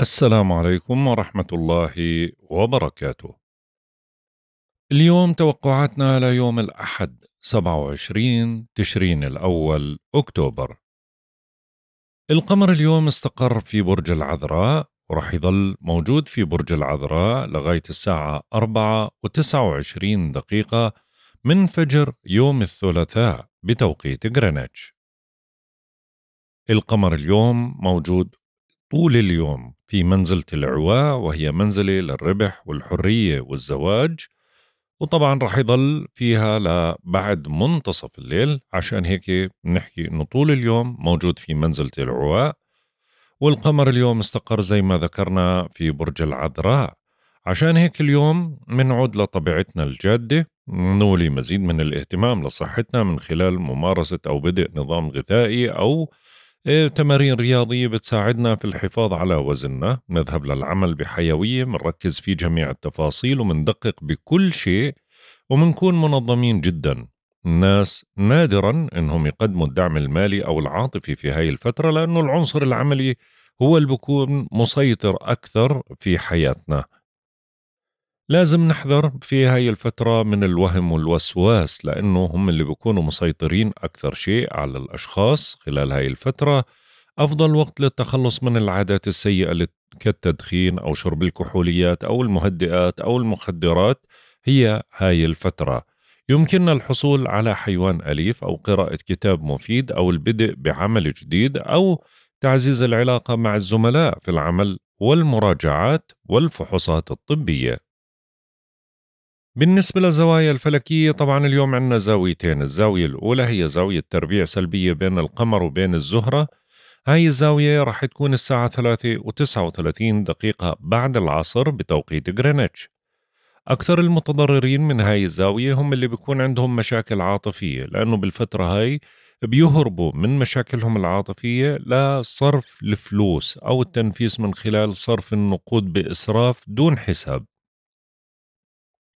السلام عليكم ورحمة الله وبركاته. اليوم توقعاتنا ليوم الأحد 27 تشرين الأول أكتوبر. القمر اليوم استقر في برج العذراء ورح يظل موجود في برج العذراء لغاية الساعة 4 و29 دقيقة من فجر يوم الثلاثاء بتوقيت غرينتش. القمر اليوم موجود طول اليوم في منزلة العواء وهي منزلة للربح والحرية والزواج وطبعا رح يضل فيها لبعد منتصف الليل عشان هيك بنحكي انه طول اليوم موجود في منزلة العواء والقمر اليوم استقر زي ما ذكرنا في برج العذراء عشان هيك اليوم منعود لطبيعتنا الجادة نولي مزيد من الاهتمام لصحتنا من خلال ممارسة أو بدء نظام غذائي أو إيه، تمارين رياضية بتساعدنا في الحفاظ على وزننا نذهب للعمل بحيوية منركز في جميع التفاصيل ومندقق بكل شيء ومنكون منظمين جدا الناس نادرا انهم يقدموا الدعم المالي او العاطفي في هاي الفترة لانه العنصر العملي هو اللي بكون مسيطر اكثر في حياتنا لازم نحذر في هاي الفترة من الوهم والوسواس لأنه هم اللي بيكونوا مسيطرين أكثر شيء على الأشخاص خلال هاي الفترة أفضل وقت للتخلص من العادات السيئة كالتدخين أو شرب الكحوليات أو المهدئات أو المخدرات هي هاي الفترة يمكننا الحصول على حيوان أليف أو قراءة كتاب مفيد أو البدء بعمل جديد أو تعزيز العلاقة مع الزملاء في العمل والمراجعات والفحوصات الطبيه بالنسبة للزوايا الفلكية طبعا اليوم عندنا زاويتين الزاوية الأولى هي زاوية تربيع سلبية بين القمر وبين الزهرة هاي الزاوية راح تكون الساعة ثلاثة وتسعة وثلاثين دقيقة بعد العصر بتوقيت غرينتش أكثر المتضررين من هاي الزاوية هم اللي بيكون عندهم مشاكل عاطفية لأنه بالفترة هاي بيهربوا من مشاكلهم العاطفية لصرف الفلوس أو التنفيس من خلال صرف النقود بإسراف دون حساب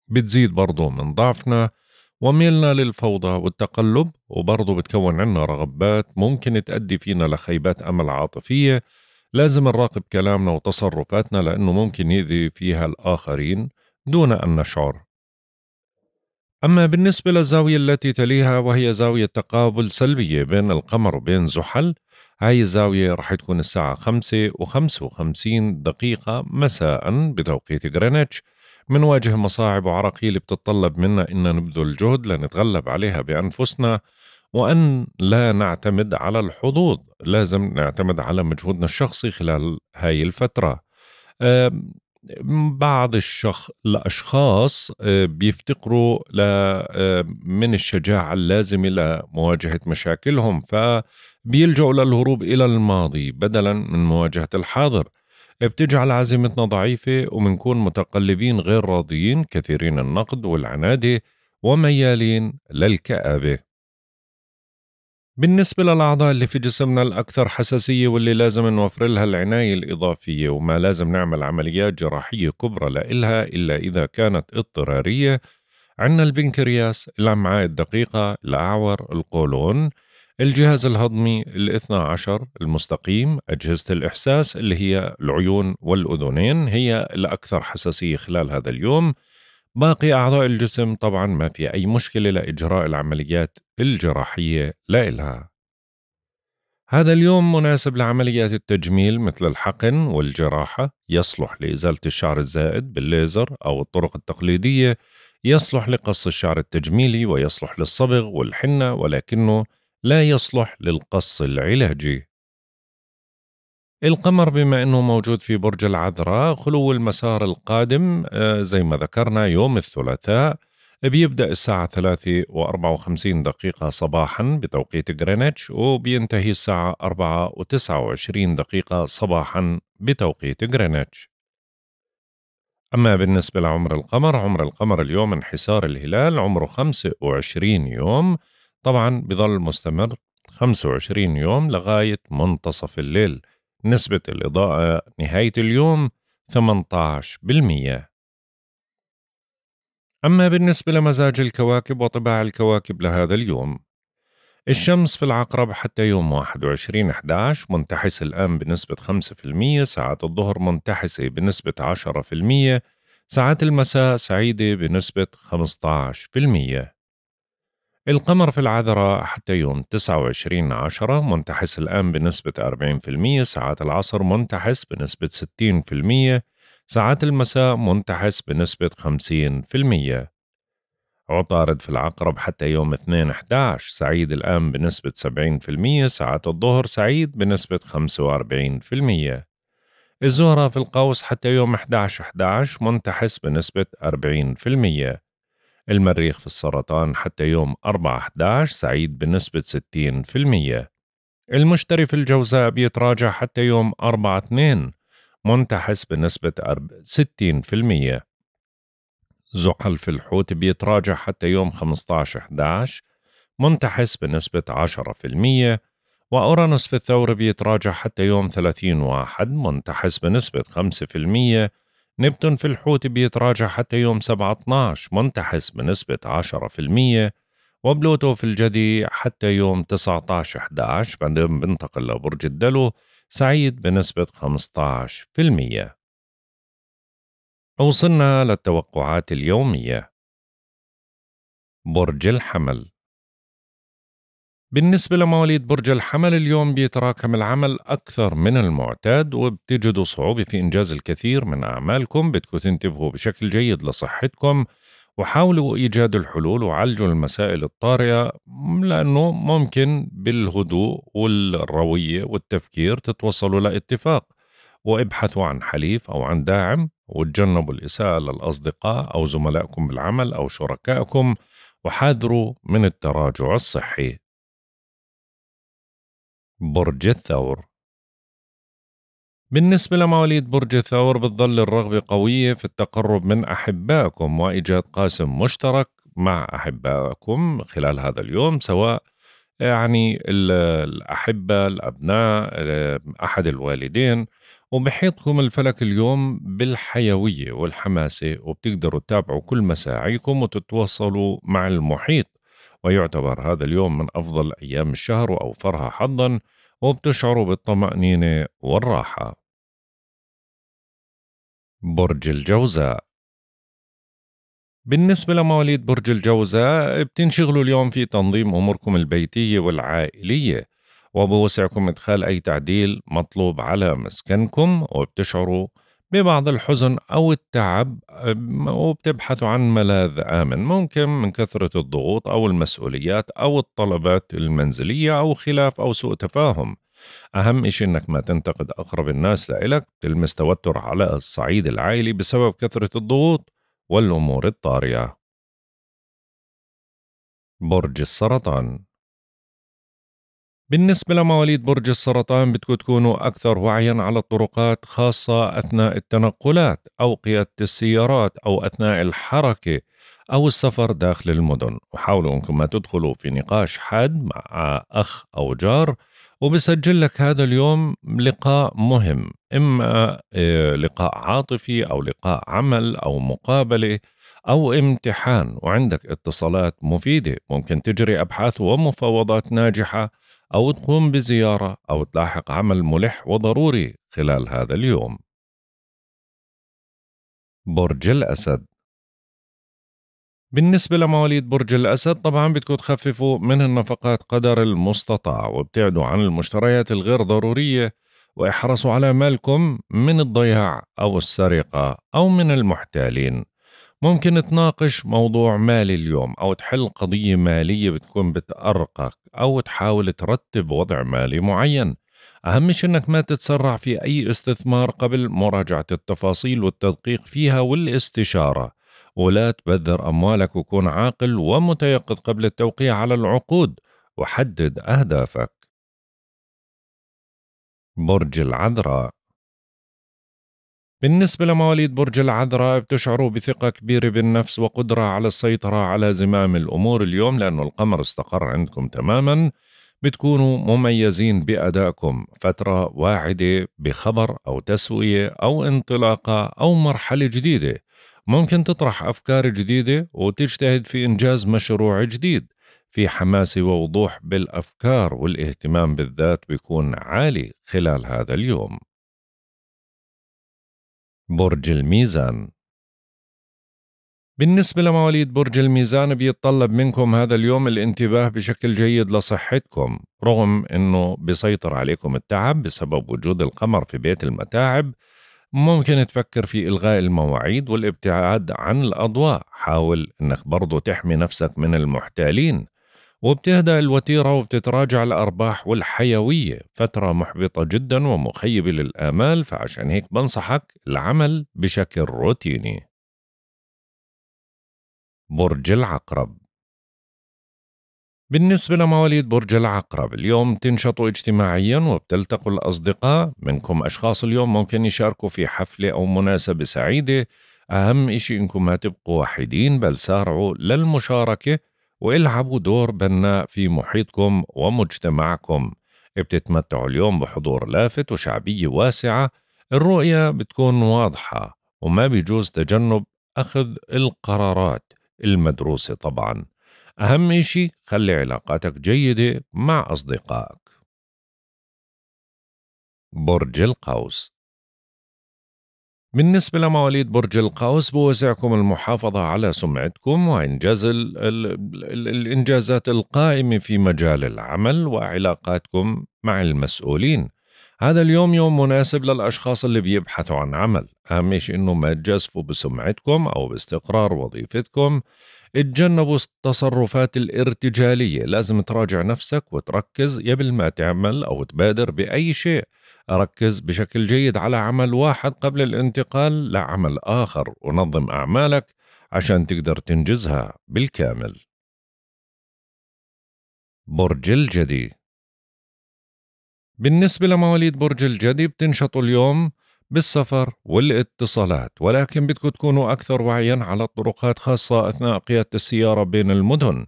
بتزيد برضه من ضعفنا وميلنا للفوضى والتقلب وبرضه بتكون عنا رغبات ممكن تأدي فينا لخيبات أمل عاطفية لازم نراقب كلامنا وتصرفاتنا لأنه ممكن يأذي فيها الآخرين دون أن نشعر أما بالنسبة للزاوية التي تليها وهي زاوية تقابل سلبية بين القمر وبين زحل هاي الزاوية رح تكون الساعة خمسة و وخمسين دقيقة مساء بتوقيت غرينتش منواجه مصاعب وعراقيل بتتطلب منا أن نبذل جهد لنتغلب عليها بأنفسنا وأن لا نعتمد على الحظوظ لازم نعتمد على مجهودنا الشخصي خلال هاي الفترة بعض الشخ... الأشخاص آه، بيفتقروا ل... آه، من الشجاعة اللازمة لمواجهة مشاكلهم فبيلجؤوا للهروب إلى الماضي بدلا من مواجهة الحاضر بتجعل عزيمتنا ضعيفة ومنكون متقلبين غير راضيين كثيرين النقد والعنادة وميالين للكآبة بالنسبة للأعضاء اللي في جسمنا الأكثر حساسية واللي لازم نوفر لها العناية الإضافية وما لازم نعمل عمليات جراحية كبرى لإلها إلا إذا كانت اضطرارية عندنا البنكرياس، الأمعاء الدقيقة، الأعور، القولون، الجهاز الهضمي الاثنى عشر المستقيم أجهزة الإحساس اللي هي العيون والأذنين هي الأكثر حساسية خلال هذا اليوم باقي أعضاء الجسم طبعا ما في أي مشكلة لإجراء العمليات الجراحية لإلها هذا اليوم مناسب لعمليات التجميل مثل الحقن والجراحة يصلح لإزالة الشعر الزائد بالليزر أو الطرق التقليدية يصلح لقص الشعر التجميلي ويصلح للصبغ والحنة ولكنه لا يصلح للقص العلاجي القمر بما أنه موجود في برج العذراء خلو المسار القادم آه، زي ما ذكرنا يوم الثلاثاء بيبدأ الساعة 3 و54 دقيقة صباحا بتوقيت غرينتش وبينتهي الساعة 4 و29 دقيقة صباحا بتوقيت غرينتش أما بالنسبة لعمر القمر عمر القمر اليوم انحسار الهلال عمره 25 يوم طبعا بظل مستمر 25 يوم لغاية منتصف الليل نسبة الإضاءة نهاية اليوم 18% أما بالنسبة لمزاج الكواكب وطباع الكواكب لهذا اليوم الشمس في العقرب حتى يوم 21 11 منتحس الآن بنسبة 5% ساعات الظهر منتحسة بنسبة 10% ساعات المساء سعيدة بنسبة 15% القمر في العذراء حتى يوم 29 عشرة منتحس الآن بنسبة 40% ساعات العصر منتحس بنسبة 60% ساعات المساء منتحس بنسبة 50% عطارد في العقرب حتى يوم 2 11 سعيد الآن بنسبة 70% ساعات الظهر سعيد بنسبة 45% الزهرة في القوس حتى يوم 11 11 منتحس بنسبة 40% المريخ في السرطان حتى يوم 4/11 سعيد بنسبة 60%. المشتري في الجوزاء بيتراجع حتى يوم 4/2 منتحس بنسبة 60%. زحل في الحوت بيتراجع حتى يوم 15/11 منتحس بنسبة 10%. وأورانوس في الثور بيتراجع حتى يوم 30 واحد منتحس بنسبة نبتون في الحوت بيتراجع حتى يوم 7/12 منتحس بنسبة 10% وبلوتو في الجدي حتى يوم 19/11 بعدين بنتقل لبرج الدلو سعيد بنسبة 15%. وصلنا للتوقعات اليومية برج الحمل بالنسبة لمواليد برج الحمل اليوم بيتراكم العمل أكثر من المعتاد وبتجدوا صعوبة في إنجاز الكثير من أعمالكم بدكم تنتبهوا بشكل جيد لصحتكم وحاولوا إيجاد الحلول وعالجوا المسائل الطارئة لأنه ممكن بالهدوء والروية والتفكير تتوصلوا لاتفاق وابحثوا عن حليف أو عن داعم وتجنبوا الإساءة للأصدقاء أو زملائكم بالعمل أو شركائكم وحاذروا من التراجع الصحي برج الثور بالنسبة لمواليد برج الثور بتظل الرغبة قوية في التقرب من أحبائكم وإيجاد قاسم مشترك مع أحبائكم خلال هذا اليوم سواء يعني الأحبة الأبناء أحد الوالدين وبحيطكم الفلك اليوم بالحيوية والحماسة وبتقدروا تتابعوا كل مساعيكم وتتواصلوا مع المحيط ويعتبر هذا اليوم من أفضل أيام الشهر وأوفرها حظا وبتشعر بالطمأنينة والراحة برج الجوزاء بالنسبة لمواليد برج الجوزاء بتنشغلوا اليوم في تنظيم أموركم البيتية والعائلية وبوسعكم إدخال أي تعديل مطلوب على مسكنكم وبتشعروا ببعض الحزن أو التعب وبتبحثوا عن ملاذ آمن ممكن من كثرة الضغوط أو المسؤوليات أو الطلبات المنزلية أو خلاف أو سوء تفاهم أهم إشي إنك ما تنتقد أقرب الناس لإلك تلمس توتر على الصعيد العائلي بسبب كثرة الضغوط والأمور الطارئة برج السرطان بالنسبة لمواليد برج السرطان بدكم تكونوا أكثر وعيا على الطرقات خاصة أثناء التنقلات أو قيادة السيارات أو أثناء الحركة أو السفر داخل المدن وحاولوا أنكم ما تدخلوا في نقاش حاد مع أخ أو جار وبسجل لك هذا اليوم لقاء مهم إما آه، لقاء عاطفي أو لقاء عمل أو مقابلة أو امتحان وعندك اتصالات مفيدة ممكن تجري أبحاث ومفاوضات ناجحة أو تقوم بزيارة أو تلاحق عمل ملح وضروري خلال هذا اليوم. برج الأسد بالنسبة لمواليد برج الأسد طبعا بدكم تخففوا من النفقات قدر المستطاع وابتعدوا عن المشتريات الغير ضرورية واحرصوا على مالكم من الضياع أو السرقة أو من المحتالين ممكن تناقش موضوع مالي اليوم أو تحل قضية مالية بتكون بتأرقك أو تحاول ترتب وضع مالي معين أهم شيء أنك ما تتسرع في أي استثمار قبل مراجعة التفاصيل والتدقيق فيها والاستشارة ولا تبذر أموالك وكون عاقل ومتيقظ قبل التوقيع على العقود وحدد أهدافك برج العذراء بالنسبة لمواليد برج العذراء بتشعروا بثقة كبيرة بالنفس وقدرة على السيطرة على زمام الأمور اليوم لأنه القمر استقر عندكم تماما بتكونوا مميزين بأدائكم فترة واعدة بخبر أو تسوية أو انطلاقة أو مرحلة جديدة ممكن تطرح أفكار جديدة وتجتهد في إنجاز مشروع جديد في حماس ووضوح بالأفكار والاهتمام بالذات بيكون عالي خلال هذا اليوم برج الميزان بالنسبة لمواليد برج الميزان بيتطلب منكم هذا اليوم الانتباه بشكل جيد لصحتكم رغم انه بيسيطر عليكم التعب بسبب وجود القمر في بيت المتاعب ممكن تفكر في إلغاء المواعيد والابتعاد عن الأضواء حاول أنك برضو تحمي نفسك من المحتالين وبتهدأ الوتيرة وبتتراجع الأرباح والحيوية فترة محبطة جدا ومخيبة للآمال فعشان هيك بنصحك العمل بشكل روتيني برج العقرب بالنسبة لمواليد برج العقرب اليوم تنشطوا اجتماعيا وبتلتقوا الأصدقاء منكم أشخاص اليوم ممكن يشاركوا في حفلة أو مناسبة سعيدة أهم إشي إنكم ما تبقوا وحيدين بل سارعوا للمشاركة والعبوا دور بناء في محيطكم ومجتمعكم بتتمتعوا اليوم بحضور لافت وشعبية واسعة الرؤية بتكون واضحة وما بيجوز تجنب أخذ القرارات المدروسة طبعا أهم إشي خلي علاقاتك جيدة مع أصدقائك برج القوس بالنسبة لمواليد برج القوس بوسعكم المحافظة على سمعتكم وإنجاز ال ال الـ الإنجازات القائمة في مجال العمل وعلاقاتكم مع المسؤولين هذا اليوم يوم مناسب للأشخاص اللي بيبحثوا عن عمل أهم شيء أنه ما تجازفوا بسمعتكم أو باستقرار وظيفتكم اتجنبوا التصرفات الارتجالية لازم تراجع نفسك وتركز قبل ما تعمل أو تبادر بأي شيء ركز بشكل جيد على عمل واحد قبل الانتقال لعمل آخر ونظم أعمالك عشان تقدر تنجزها بالكامل برج الجدي بالنسبة لمواليد برج الجدي بتنشطوا اليوم بالسفر والاتصالات ولكن بدكم تكونوا أكثر وعيا على الطرقات خاصة أثناء قيادة السيارة بين المدن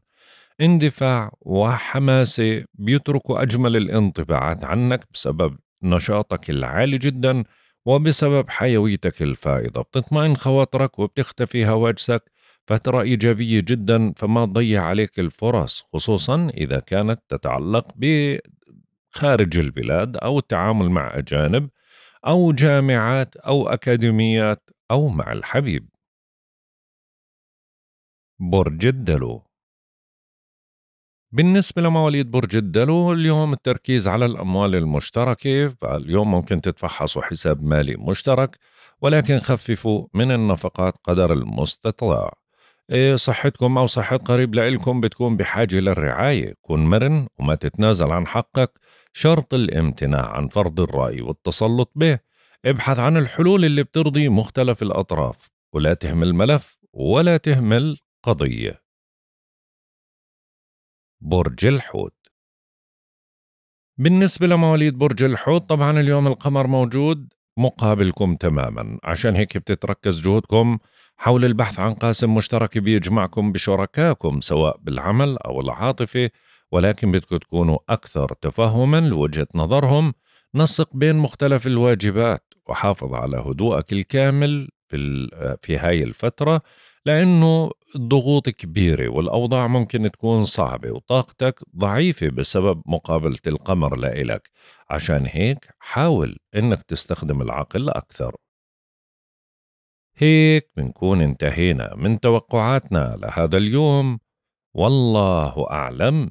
اندفاع وحماسة بيتركوا أجمل الانطباعات عنك بسبب نشاطك العالي جدا وبسبب حيويتك الفائضة بتطمئن خواطرك وبتختفي هواجسك فترة إيجابية جدا فما تضيع عليك الفرص خصوصا إذا كانت تتعلق بخارج البلاد أو التعامل مع أجانب أو جامعات أو أكاديميات أو مع الحبيب برج الدلو بالنسبة لمواليد برج الدلو اليوم التركيز على الأموال المشتركة اليوم ممكن تتفحصوا حساب مالي مشترك ولكن خففوا من النفقات قدر المستطاع إيه، صحتكم أو صحة قريب لإلكم بتكون بحاجة للرعاية كن مرن وما تتنازل عن حقك شرط الامتناع عن فرض الرأي والتسلط به ابحث عن الحلول اللي بترضي مختلف الأطراف ولا تهمل ملف ولا تهمل قضية برج الحوت بالنسبة لمواليد برج الحوت طبعا اليوم القمر موجود مقابلكم تماما عشان هيك بتتركز جهودكم حول البحث عن قاسم مشترك بيجمعكم بشركائكم سواء بالعمل أو العاطفة ولكن بدكم تكونوا أكثر تفهما لوجهة نظرهم نسق بين مختلف الواجبات وحافظ على هدوءك الكامل في, في هاي الفترة لأنه الضغوط كبيرة والأوضاع ممكن تكون صعبة وطاقتك ضعيفة بسبب مقابلة القمر لإلك عشان هيك حاول إنك تستخدم العقل أكثر هيك بنكون انتهينا من توقعاتنا لهذا اليوم والله أعلم